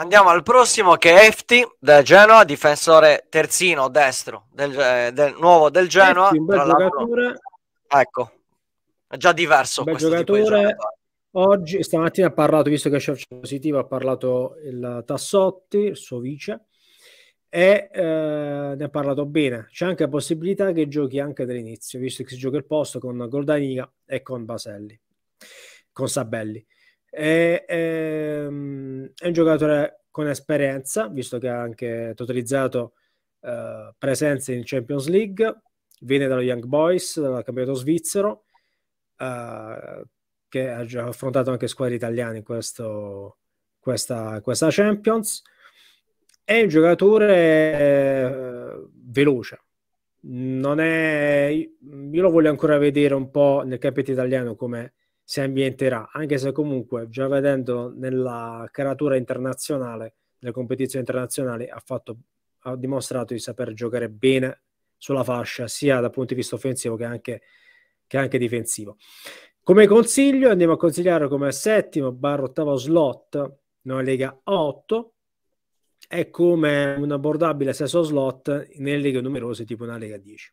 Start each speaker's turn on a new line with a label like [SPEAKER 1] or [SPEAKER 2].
[SPEAKER 1] Andiamo al prossimo che è Efti del Genoa, difensore terzino destro del, eh, del nuovo del Genoa. Efti, un bel giocatore. Ecco, è già diverso. Un bel giocatore.
[SPEAKER 2] Oggi, stamattina ha parlato, visto che c'è il positivo, ha parlato il Tassotti, il suo vice, e eh, ne ha parlato bene. C'è anche la possibilità che giochi anche dall'inizio, visto che si gioca il posto con Goldaniga e con Baselli, con Sabelli. È, è, ehm, è, un giocatore con esperienza, visto che ha anche totalizzato eh, presenze in Champions League, viene dallo Young Boys, dal campionato svizzero, eh, che ha già affrontato anche squadre italiane in questo, questa, questa Champions. È un giocatore eh, veloce, non è, io lo voglio ancora vedere un po' nel campionato italiano come si ambienterà, anche se comunque già vedendo nella caratura internazionale, nelle competizioni internazionali, ha, fatto, ha dimostrato di saper giocare bene sulla fascia, sia dal punto di vista offensivo che anche, che anche difensivo. Come consiglio andiamo a consigliare come settimo barra ottavo slot nella Lega 8 e come un abbordabile sesso slot nelle leghe numerose tipo una Lega 10.